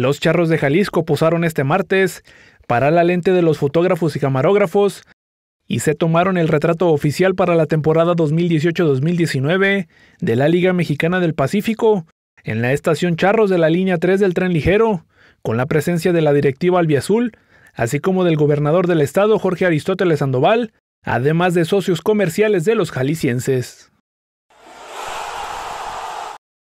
Los charros de Jalisco posaron este martes para la lente de los fotógrafos y camarógrafos y se tomaron el retrato oficial para la temporada 2018-2019 de la Liga Mexicana del Pacífico en la estación Charros de la línea 3 del tren ligero, con la presencia de la directiva albiazul, así como del gobernador del estado Jorge Aristóteles Sandoval, además de socios comerciales de los jaliscienses.